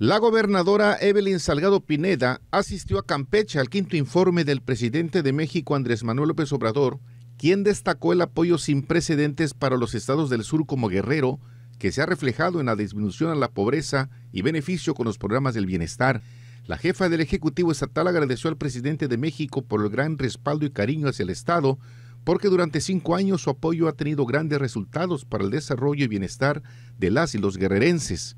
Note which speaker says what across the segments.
Speaker 1: La gobernadora Evelyn Salgado Pineda asistió a Campeche al quinto informe del presidente de México Andrés Manuel López Obrador, quien destacó el apoyo sin precedentes para los estados del sur como guerrero, que se ha reflejado en la disminución a la pobreza y beneficio con los programas del bienestar. La jefa del Ejecutivo Estatal agradeció al presidente de México por el gran respaldo y cariño hacia el Estado, porque durante cinco años su apoyo ha tenido grandes resultados para el desarrollo y bienestar de las y los guerrerenses.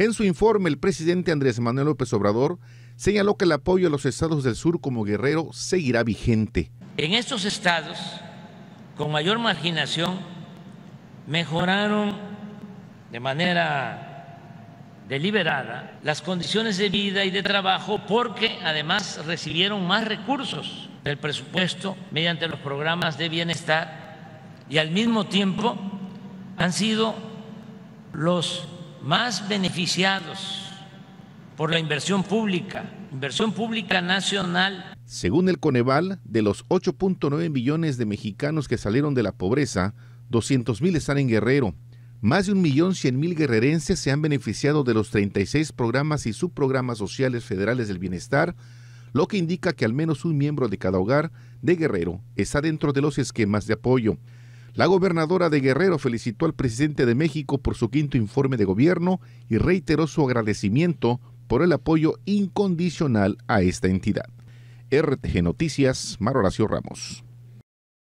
Speaker 1: En su informe, el presidente Andrés Manuel López Obrador señaló que el apoyo a los estados del sur como guerrero seguirá vigente.
Speaker 2: En estos estados con mayor marginación mejoraron de manera deliberada las condiciones de vida y de trabajo porque además recibieron más recursos del presupuesto mediante los programas de bienestar y al mismo tiempo han sido los más beneficiados por la inversión pública, inversión pública nacional.
Speaker 1: Según el Coneval, de los 8.9 millones de mexicanos que salieron de la pobreza, 200 mil están en Guerrero. Más de 1.100.000 guerrerenses se han beneficiado de los 36 programas y subprogramas sociales federales del bienestar, lo que indica que al menos un miembro de cada hogar de Guerrero está dentro de los esquemas de apoyo. La gobernadora de Guerrero felicitó al presidente de México por su quinto informe de gobierno y reiteró su agradecimiento por el apoyo incondicional a esta entidad. RTG Noticias, Horacio Ramos.